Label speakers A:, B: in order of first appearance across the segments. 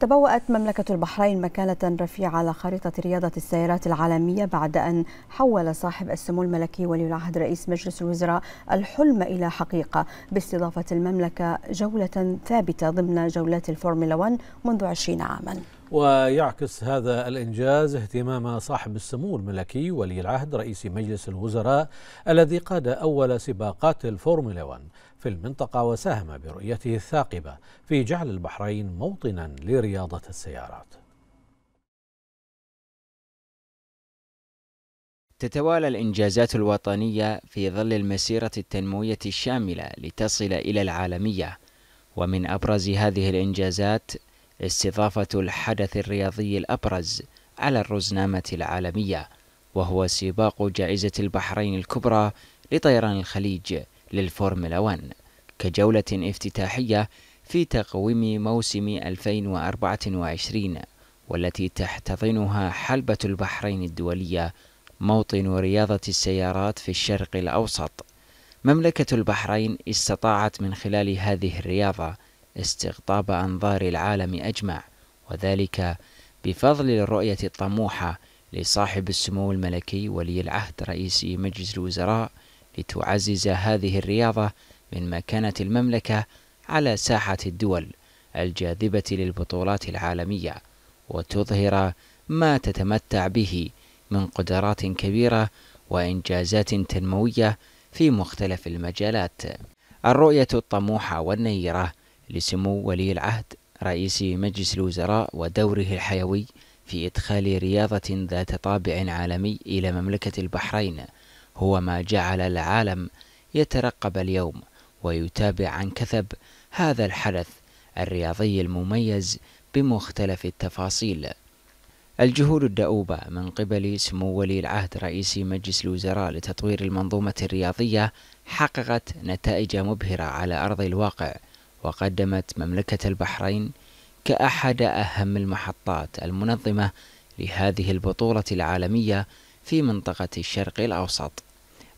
A: تبوأت مملكة البحرين مكانة رفيعة على خريطة رياضة السيارات العالمية بعد أن حول صاحب السمو الملكي ولي العهد رئيس مجلس الوزراء الحلم إلى حقيقة باستضافة المملكة جولة ثابتة ضمن جولات الفورمولا 1 منذ 20 عاماً
B: ويعكس هذا الإنجاز اهتمام صاحب السمو الملكي ولي العهد رئيس مجلس الوزراء الذي قاد أول سباقات الفورمولا 1 في المنطقة وساهم برؤيته الثاقبة في جعل البحرين موطنا لرياضة السيارات
C: تتوالى الإنجازات الوطنية في ظل المسيرة التنموية الشاملة لتصل إلى العالمية ومن أبرز هذه الإنجازات استضافة الحدث الرياضي الأبرز على الرزنامة العالمية وهو سباق جائزة البحرين الكبرى لطيران الخليج للفورمولا 1 كجولة افتتاحية في تقويم موسم 2024 والتي تحتضنها حلبة البحرين الدولية موطن رياضة السيارات في الشرق الأوسط. مملكة البحرين استطاعت من خلال هذه الرياضة استقطاب أنظار العالم أجمع وذلك بفضل الرؤية الطموحة لصاحب السمو الملكي ولي العهد رئيس مجلس الوزراء لتعزز هذه الرياضة من مكانة المملكة على ساحة الدول الجاذبة للبطولات العالمية وتظهر ما تتمتع به من قدرات كبيرة وإنجازات تنموية في مختلف المجالات. الرؤية الطموحة والنيرة لسمو ولي العهد رئيس مجلس الوزراء ودوره الحيوي في إدخال رياضة ذات طابع عالمي إلى مملكة البحرين هو ما جعل العالم يترقب اليوم ويتابع عن كثب هذا الحدث الرياضي المميز بمختلف التفاصيل الجهود الدؤوبة من قبل سمو ولي العهد رئيس مجلس الوزراء لتطوير المنظومة الرياضية حققت نتائج مبهرة على أرض الواقع وقدمت مملكة البحرين كأحد أهم المحطات المنظمة لهذه البطولة العالمية في منطقة الشرق الأوسط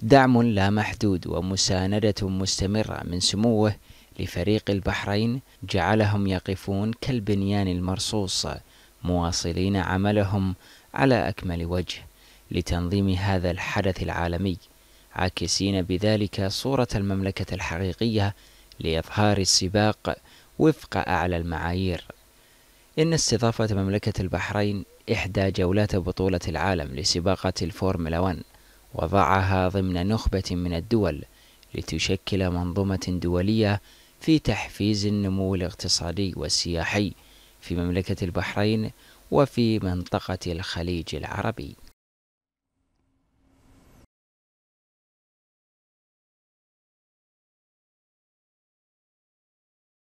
C: دعم لا محدود ومساندة مستمرة من سموه لفريق البحرين جعلهم يقفون كالبنيان المرصوص مواصلين عملهم على أكمل وجه لتنظيم هذا الحدث العالمي عاكسين بذلك صورة المملكة الحقيقية لإظهار السباق وفق أعلى المعايير إن استضافة مملكة البحرين إحدى جولات بطولة العالم لسباقات الفورمولا 1 وضعها ضمن نخبة من الدول لتشكل منظومة دولية في تحفيز النمو الاقتصادي والسياحي في مملكة البحرين وفي منطقة الخليج العربي